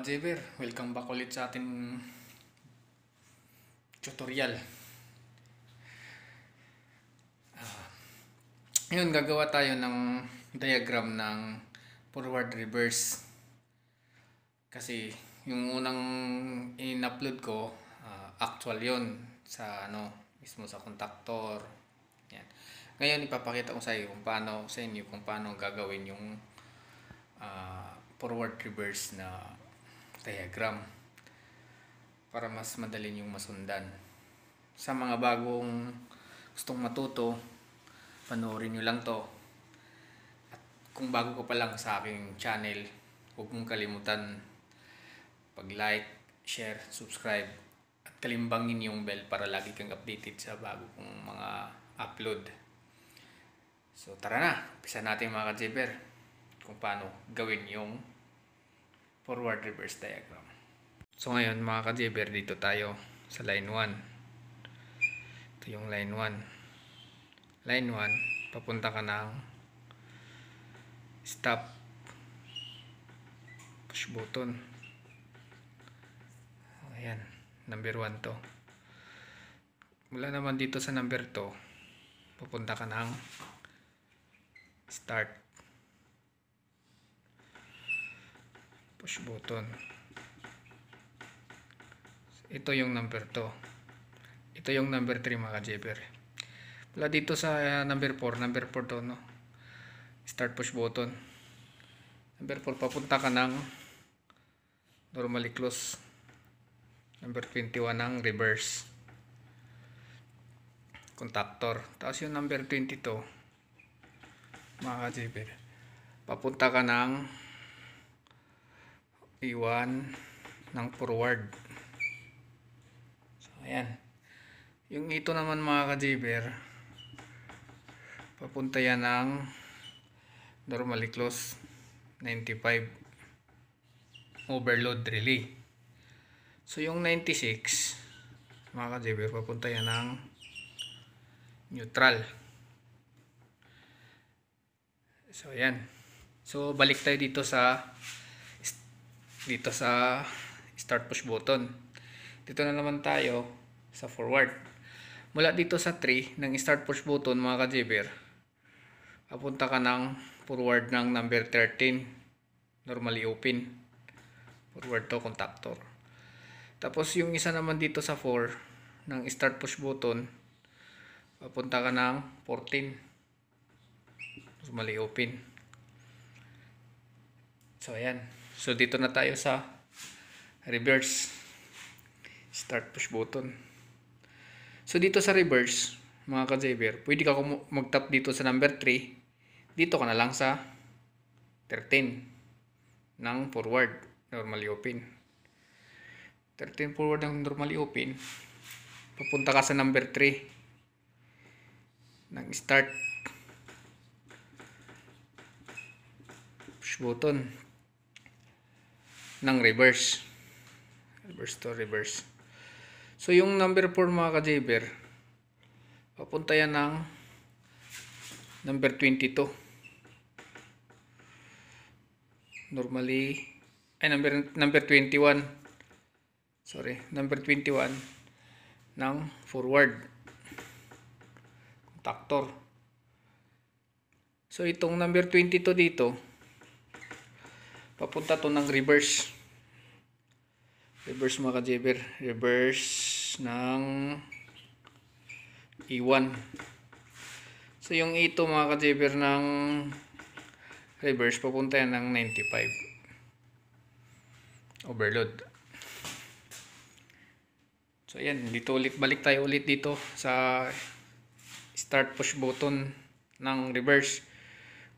ka welcome back ulit sa ating tutorial. Uh, ngayon, gagawa tayo ng diagram ng forward reverse. Kasi yung unang in-upload ko, uh, actual yon sa ano, mismo sa contactor. Yan. Ngayon, ipapakita ko sa iyo kung paano, sa inyo, kung paano gagawin yung uh, forward reverse na diagram para mas madali yung masundan. Sa mga bagong gustong matuto, panoorin nyo lang to. At kung bago ka pa lang sa aking channel, huwag mong kalimutan pag-like, share, subscribe at kalimbangin yung bell para lagi kang updated sa bago kong mga upload. So tara na, umpisa natin mga ka-jibber kung paano gawin yung forward reverse diagram. So ngayon mga ka-jibber, dito tayo sa line 1. Ito yung line 1. Line 1, papunta ka ng stop push button. Ayan, number 1 to. Mula naman dito sa number 2, papunta ka ng start push button ito yung number 2 ito yung number 3 mga ka-jepper mula dito sa ah, number 4 number 4 to no start push button number 4 papunta ka ng normally close number 21 ng reverse contactor tapos yung number 22 mga ka-jepper papunta ka ng iwan ng forward so ayan yung ito naman mga kajiber papunta yan ng normally close 95 overload relay so yung 96 mga kajiber papunta yan ng neutral so ayan so balik tayo dito sa dito sa start push button. Dito na naman tayo sa forward. Mula dito sa 3 ng start push button mga ka-jibber, papunta ka ng forward ng number 13. Normally open. Forward to contactor. Tapos yung isa naman dito sa 4 ng start push button, papunta ka ng 14. Normally open. So ayan. So dito na tayo sa reverse start push button. So dito sa reverse, mga ka driver pwede ka mag-tap dito sa number 3. Dito ka na lang sa 13 ng forward, normally open. 13 forward ng normally open. Papunta ka sa number 3 ng start push button ng reverse. Reverse to reverse. So, yung number 4 mga ka-jaber, papunta yan ng number 22. Normally, ay number, number 21. Sorry, number 21 ng forward Contactor. So, itong number 22 dito, papunta to ng reverse reverse mga kajeber reverse ng E1 so yung E2 mga kajeber ng reverse papunta yan ng 95 overload so ayan dito ulit balik tayo ulit dito sa start push button ng reverse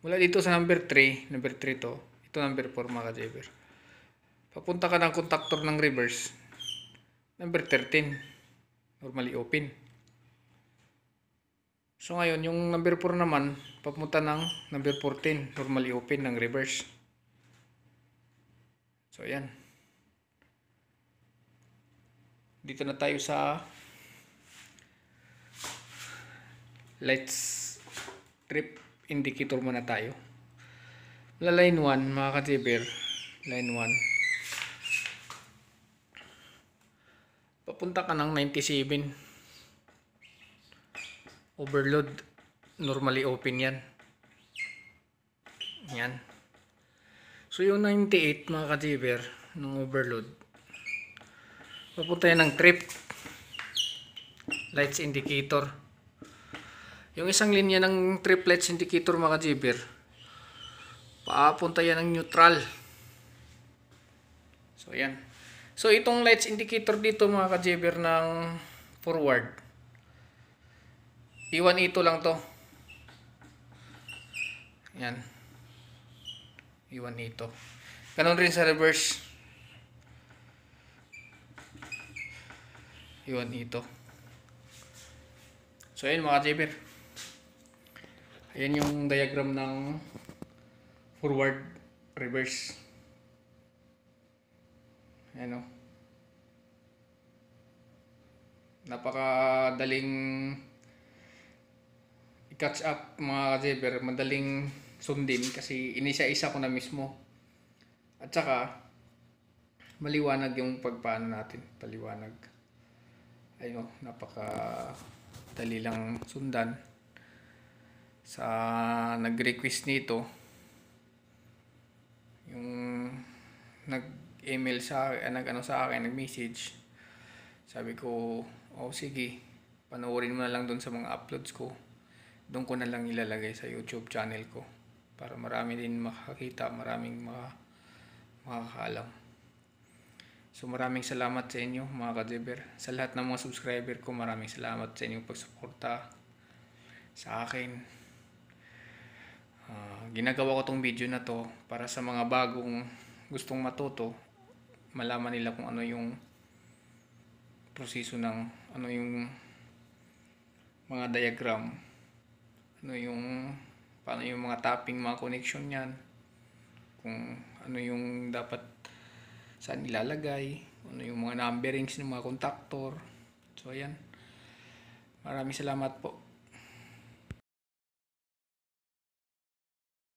mula dito sa number 3 number 3 to ito number 4 mga ka-jabber. Papunta ka ng contactor ng reverse. Number 13. Normally open. So ngayon, yung number 4 naman, papunta ng number 14. Normally open ng reverse. So ayan. Dito na tayo sa lights trip indicator muna tayo. La line 1 mga katiber. Line 1. Papunta ka ng 97. Overload. Normally open yan. Yan. So yung 98 mga katiber ng overload. Papunta yan ng trip. Lights indicator. Yung isang linya ng trip lights indicator mga katiber Papunta yan ng neutral. So, yan. So, itong lights indicator dito mga ka-jibber ng forward. Iwan ito lang to. Yan. Iwan ito. Ganon rin sa reverse. Iwan ito. So, ayun mga ka-jibber. Ayan yung diagram ng forward reverse ano napakadaling i-catch up mga kajeber madaling sundin kasi inisa-isa ko na mismo at saka maliwanag yung pagpaano natin paliwanag ayun oh, napaka dali lang sundan sa nag-request nito yung nag-email sa akin, ah, nag-ano sa akin, nag-message. Sabi ko, oh sige, panoorin mo na lang doon sa mga uploads ko. Doon ko na lang ilalagay sa YouTube channel ko. Para marami din makakita, maraming maka, makakaalam. So maraming salamat sa inyo mga kajeber. Sa lahat ng mga subscriber ko, maraming salamat sa inyong pagsuporta sa akin Uh, ginagawa ko tong video na to para sa mga bagong gustong matuto, malaman nila kung ano yung proseso ng ano yung mga diagram, ano yung paano yung mga tapping, mga connection niyan, kung ano yung dapat saan ilalagay, ano yung mga numberings ng mga contactor So ayan. Maraming salamat po.